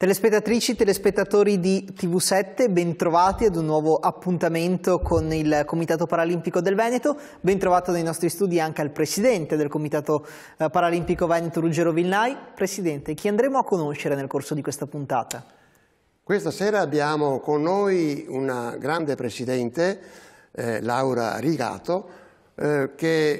Telespettatrici, telespettatori di TV7, bentrovati ad un nuovo appuntamento con il Comitato Paralimpico del Veneto, bentrovato nei nostri studi anche al Presidente del Comitato eh, Paralimpico Veneto, Ruggero Villnai. Presidente, chi andremo a conoscere nel corso di questa puntata? Questa sera abbiamo con noi una grande Presidente, eh, Laura Rigato, eh, che è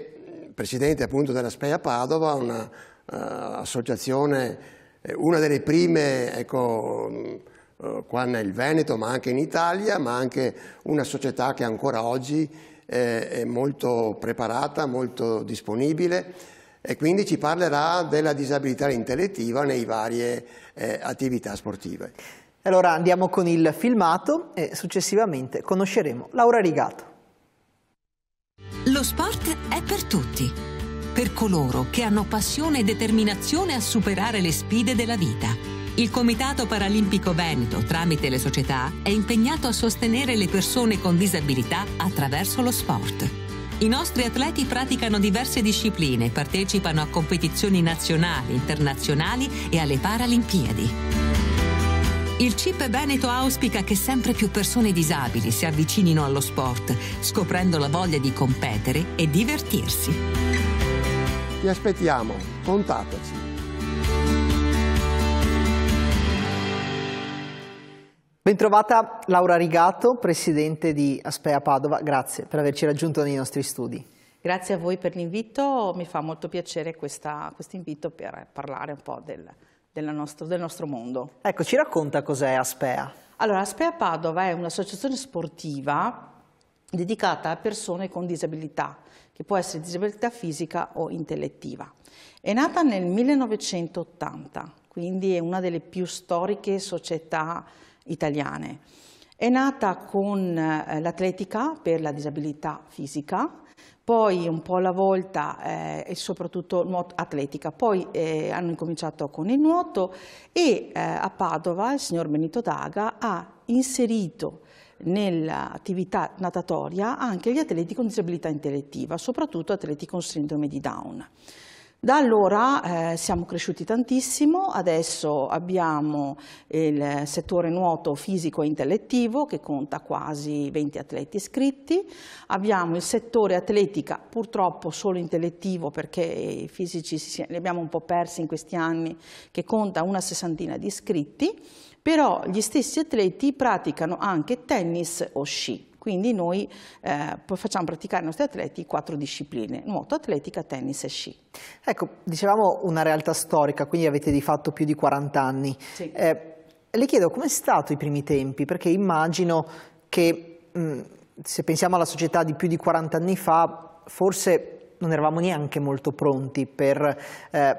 Presidente appunto della Spea Padova, un'associazione... Eh, uh, eh, una delle prime, ecco, mm, eh, qua nel Veneto, ma anche in Italia, ma anche una società che ancora oggi eh, è molto preparata, molto disponibile e quindi ci parlerà della disabilità intellettiva nei varie eh, attività sportive. Allora andiamo con il filmato e successivamente conosceremo Laura Rigato. Lo sport è per tutti per coloro che hanno passione e determinazione a superare le sfide della vita. Il Comitato Paralimpico Veneto, tramite le società, è impegnato a sostenere le persone con disabilità attraverso lo sport. I nostri atleti praticano diverse discipline, partecipano a competizioni nazionali, internazionali e alle Paralimpiadi. Il CIP Veneto auspica che sempre più persone disabili si avvicinino allo sport, scoprendo la voglia di competere e divertirsi. Ti aspettiamo, contattaci. Bentrovata Laura Rigato, presidente di Aspea Padova, grazie per averci raggiunto nei nostri studi. Grazie a voi per l'invito, mi fa molto piacere questo quest invito per parlare un po' del, nostro, del nostro mondo. Ecco, ci racconta cos'è Aspea. Allora, Aspea Padova è un'associazione sportiva dedicata a persone con disabilità che può essere disabilità fisica o intellettiva. È nata nel 1980, quindi è una delle più storiche società italiane. È nata con eh, l'atletica per la disabilità fisica, poi un po' alla volta eh, e soprattutto nuoto atletica, poi eh, hanno incominciato con il nuoto e eh, a Padova il signor Benito Daga ha inserito nell'attività natatoria anche gli atleti con disabilità intellettiva, soprattutto atleti con sindrome di Down. Da allora eh, siamo cresciuti tantissimo, adesso abbiamo il settore nuoto fisico e intellettivo che conta quasi 20 atleti iscritti, abbiamo il settore atletica purtroppo solo intellettivo perché i fisici li abbiamo un po' persi in questi anni che conta una sessantina di iscritti, però gli stessi atleti praticano anche tennis o sci. Quindi noi eh, facciamo praticare ai nostri atleti quattro discipline, nuoto, atletica, tennis e sci. Ecco, dicevamo una realtà storica, quindi avete di fatto più di 40 anni. Sì. Eh, le chiedo come com'è stato i primi tempi, perché immagino che mh, mm, se pensiamo alla società di più di 40 anni fa, forse non eravamo neanche molto pronti per, eh,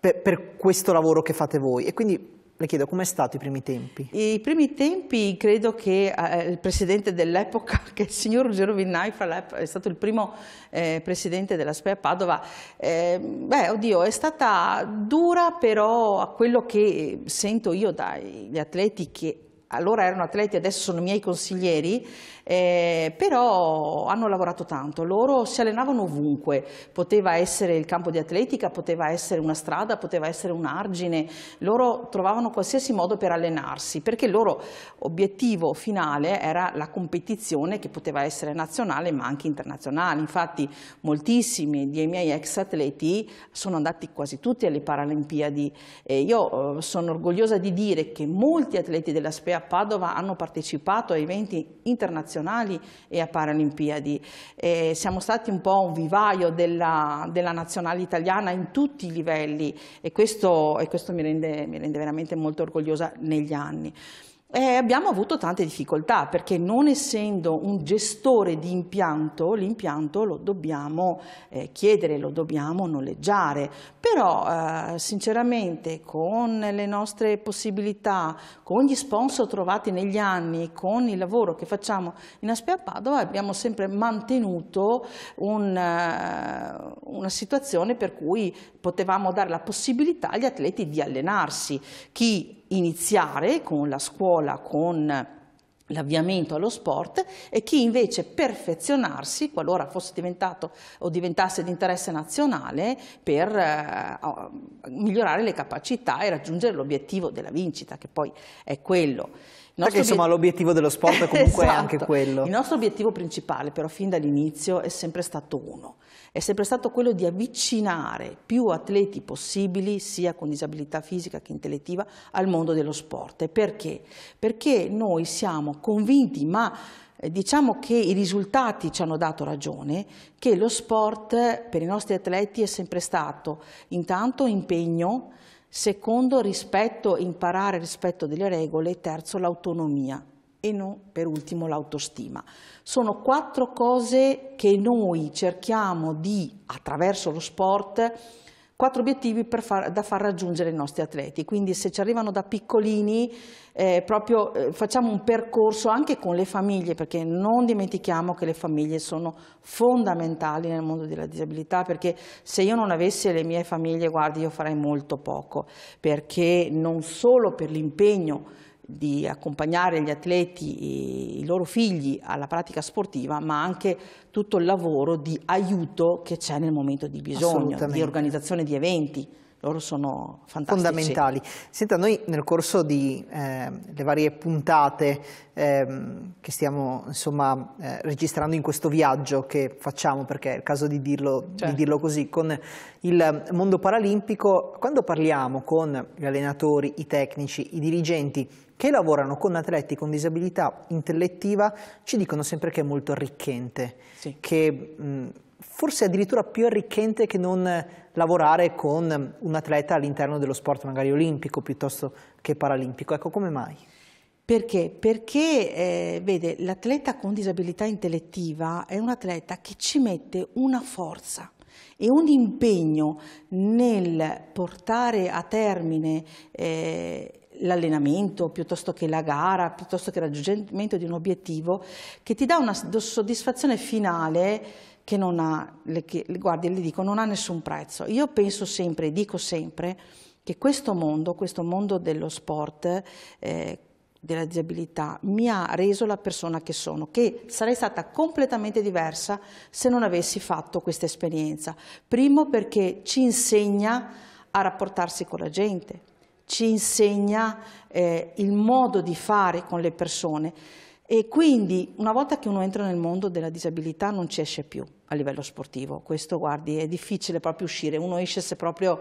per, per questo lavoro che fate voi. E quindi le chiedo com'è stato i primi tempi? I primi tempi credo che eh, il presidente dell'epoca, che il signor Ruggero Vinnai eh, è stato il primo eh, presidente della SPEA Padova, eh, beh oddio è stata dura però a quello che sento io dagli atleti che allora erano atleti, adesso sono miei consiglieri, eh, però hanno lavorato tanto, loro si allenavano ovunque, poteva essere il campo di atletica, poteva essere una strada, poteva essere un argine, loro trovavano qualsiasi modo per allenarsi, perché il loro obiettivo finale era la competizione che poteva essere nazionale ma anche internazionale, infatti moltissimi dei miei ex atleti sono andati quasi tutti alle Paralimpiadi, e io eh, sono orgogliosa di dire che molti atleti della SPEA a Padova hanno partecipato a eventi internazionali e a Paralimpiadi. Eh, siamo stati un po' un vivaio della, della, nazionale italiana in tutti i livelli e questo, e questo mi, rende, mi rende veramente molto orgogliosa negli anni. Eh, abbiamo avuto tante difficoltà perché non essendo un gestore di impianto, l'impianto lo dobbiamo eh, chiedere, lo dobbiamo noleggiare, però eh, sinceramente con le nostre possibilità, con gli sponsor trovati negli anni, con il lavoro che facciamo in Aspea Padova abbiamo sempre mantenuto un, eh, una situazione per cui potevamo dare la possibilità agli atleti di allenarsi. Chi iniziare con la scuola, con l'avviamento allo sport e chi invece perfezionarsi qualora fosse diventato o diventasse di interesse nazionale per eh, migliorare le capacità e raggiungere l'obiettivo della vincita che poi è quello. Perché insomma l'obiettivo dello sport è comunque esatto. anche quello. Il nostro obiettivo principale però fin dall'inizio è sempre stato uno, è sempre stato quello di avvicinare più atleti possibili, sia con disabilità fisica che intellettiva, al mondo dello sport. Perché? Perché noi siamo convinti, ma eh, diciamo che i risultati ci hanno dato ragione, che lo sport eh, per i nostri atleti è sempre stato intanto impegno, secondo rispetto, imparare rispetto delle regole, terzo l'autonomia e non per ultimo l'autostima. Sono quattro cose che noi cerchiamo di, attraverso lo sport, quattro obiettivi far, da far raggiungere i nostri atleti, quindi se ci arrivano da piccolini eh, proprio, eh, facciamo un percorso anche con le famiglie, perché non dimentichiamo che le famiglie sono fondamentali nel mondo della disabilità, perché se io non avessi le mie famiglie, guardi, io farei molto poco, perché non solo per l'impegno di accompagnare gli atleti e i loro figli alla pratica sportiva, ma anche tutto il lavoro di aiuto che c'è nel momento di bisogno, di organizzazione di eventi loro sono fantastici. Fondamentali. Senta, noi nel corso delle ehm, eh, varie puntate eh, che stiamo insomma, eh, registrando in questo viaggio che facciamo, perché è il caso di dirlo, certo. di dirlo così, con il mondo paralimpico, quando parliamo con gli allenatori, i tecnici, i dirigenti, che lavorano con atleti con disabilità intellettiva ci dicono sempre che è molto arricchente, sì. che mh, forse è addirittura più arricchente che non lavorare con un atleta all'interno dello sport magari olimpico piuttosto che paralimpico. Ecco, come mai? Perché? Perché eh, vede, l'atleta con disabilità intellettiva è un atleta che ci mette una forza e un impegno nel portare a termine eh, l'allenamento piuttosto che la gara, piuttosto che il raggiungimento di un obiettivo che ti dà una soddisfazione finale che non ha, che, guardi, le dico, non ha nessun prezzo. Io penso sempre, dico sempre, che questo mondo, questo mondo dello sport, eh, della disabilità mi ha reso la persona che sono, che sarei stata completamente diversa se non avessi fatto questa esperienza. Primo perché ci insegna a rapportarsi con la gente, ci insegna eh, il modo di fare con le persone. E quindi una volta che uno entra nel mondo della disabilità non ci esce più a livello sportivo. Questo, guardi, è difficile proprio uscire. Uno esce se proprio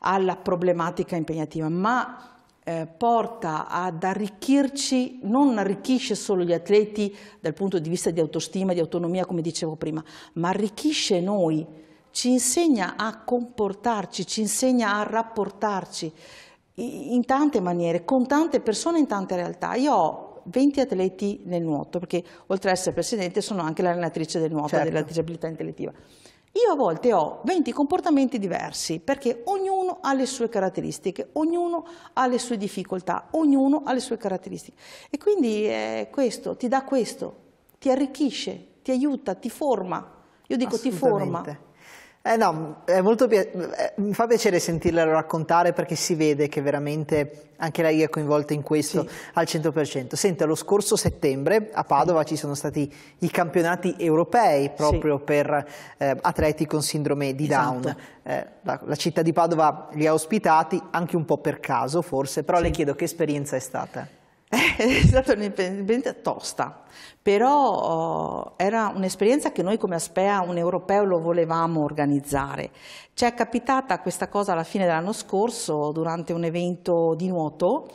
alla problematica impegnativa, ma eh, porta ad arricchirci, non arricchisce solo gli atleti dal punto di vista di autostima, di autonomia, come dicevo prima, ma arricchisce noi, ci insegna a comportarci, ci insegna a rapportarci in tante maniere, con tante persone, in tante realtà. Io ho 20 atleti nel nuoto, perché oltre ad essere presidente sono anche l'allenatrice del nuoto certo. della disabilità intellettiva. Io a volte ho 20 comportamenti diversi perché ognuno ha le sue caratteristiche, ognuno ha le sue difficoltà, ognuno ha le sue caratteristiche. E quindi eh, questo ti dà questo, ti arricchisce, ti aiuta, ti forma. Io dico ti forma. Eh no, eh, mi fa piacere sentirla raccontare perché si vede che veramente anche lei è coinvolta in questo sì. al 100%. Senta, lo scorso settembre a Padova ci sono stati i campionati europei proprio sì. per eh, atleti con sindrome di esatto. Down. Eh, la, la, città di Padova li ha ospitati anche un po' per caso forse, però sì. le chiedo che esperienza è stata? è stata un'esperienza tosta, però eh, era un'esperienza che noi come Aspea, un europeo, lo volevamo organizzare. Ci è capitata questa cosa alla fine dell'anno scorso durante un evento di nuoto,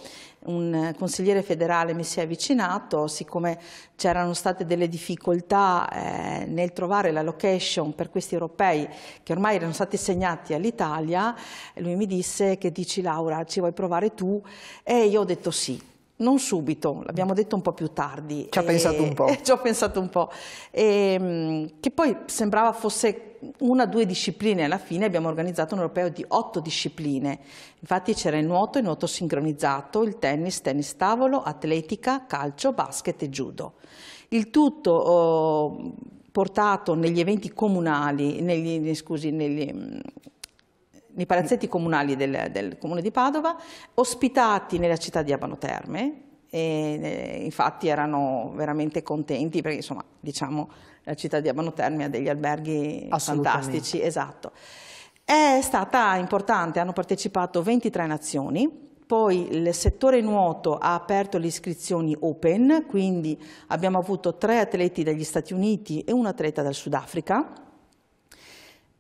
un consigliere federale mi si è avvicinato, siccome c'erano state delle difficoltà eh, nel trovare la location per questi europei che ormai erano stati segnati all'Italia, lui mi disse che dici Laura ci vuoi provare tu? E io ho detto sì. Non subito, l'abbiamo detto un po' più tardi. Ci ha pensato un po'. Ci ho pensato un po'. E, ehm, che poi sembrava fosse una o due discipline, alla fine abbiamo organizzato un europeo di otto discipline. Infatti c'era il nuoto, il nuoto sincronizzato, il tennis, tennis tavolo, atletica, calcio, basket e judo. Il tutto... Oh, portato negli eventi comunali, negli, scusi, negli, nei palazzetti comunali del, del comune di Padova, ospitati nella città di Abano Terme, e eh, infatti erano veramente contenti perché insomma diciamo la città di Abano Terme ha degli alberghi fantastici esatto è stata importante hanno partecipato 23 nazioni poi il settore nuoto ha aperto le iscrizioni open quindi abbiamo avuto tre atleti dagli Stati Uniti e un atleta dal Sudafrica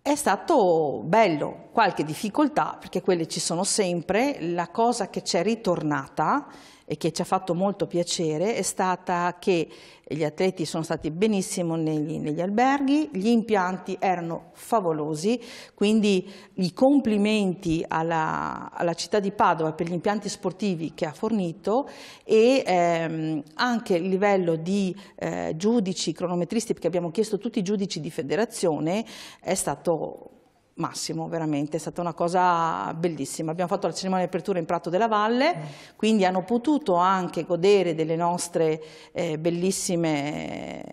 è stato bello, qualche difficoltà, perché quelle ci sono sempre, la cosa che c'è ritornata e che ci ha fatto molto piacere è stata che gli atleti sono stati benissimo negli, negli alberghi, gli impianti erano favolosi, quindi i complimenti alla, alla, città di Padova per gli impianti sportivi che ha fornito e ehm, anche il livello di eh, giudici cronometristi, perché abbiamo chiesto tutti i giudici di federazione, è stato massimo, veramente, è stata una cosa bellissima. Abbiamo fatto la cerimonia di apertura in Prato della Valle, mm. quindi hanno potuto anche godere delle nostre eh, bellissime,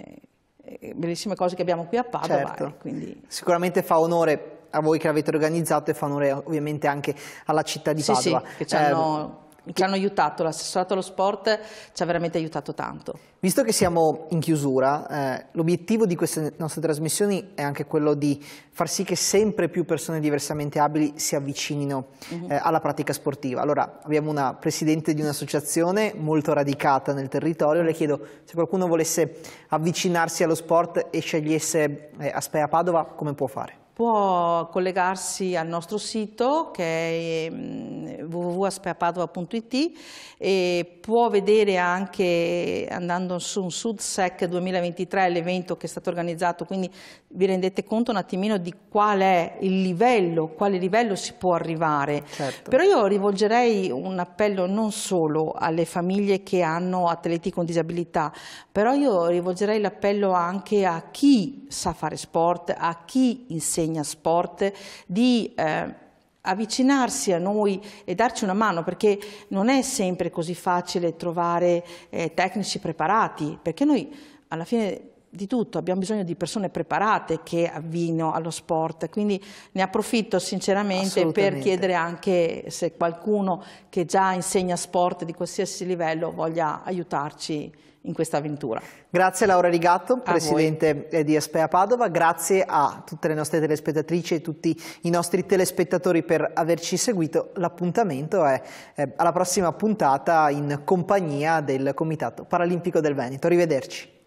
eh, bellissime, cose che abbiamo qui a Padova. Certo. Quindi... Sicuramente fa onore a voi che l'avete organizzato e fa onore ovviamente anche alla città di Padova. Sì, sì, che ci hanno... Eh, ci hanno aiutato, l'assessorato allo sport ci ha veramente aiutato tanto. Visto che siamo in chiusura, eh, l'obiettivo di queste nostre trasmissioni è anche quello di far sì che sempre più persone diversamente abili si avvicinino mhm. eh, alla pratica sportiva. Allora, abbiamo una presidente di un'associazione molto radicata nel territorio, le chiedo se qualcuno volesse avvicinarsi allo sport e scegliesse eh, Aspea Padova, come può fare? Può collegarsi al nostro sito che è mm, www.aspeapadova.it può vedere anche andando su un SUDSEC 2023 l'evento che è stato organizzato, quindi vi rendete conto un attimino di qual è il livello, quale livello si può arrivare. Certo. Però io rivolgerei un appello non solo alle famiglie che hanno atleti con disabilità, però io rivolgerei l'appello anche a chi sa fare sport, a chi insegna sport, di eh, avvicinarsi a noi e darci una mano perché non è sempre così facile trovare eh, tecnici preparati perché noi alla fine di tutto, abbiamo bisogno di persone preparate che avvino allo sport, quindi ne approfitto sinceramente per chiedere anche se qualcuno che già insegna sport di qualsiasi livello voglia aiutarci in questa avventura. Grazie Laura Rigatto, a Presidente voi. Eh, di Aspea Padova, grazie a tutte le nostre telespettatrici e tutti i nostri telespettatori per averci seguito. L'appuntamento è eh, alla prossima puntata in compagnia del Comitato Paralimpico del Veneto. Arrivederci.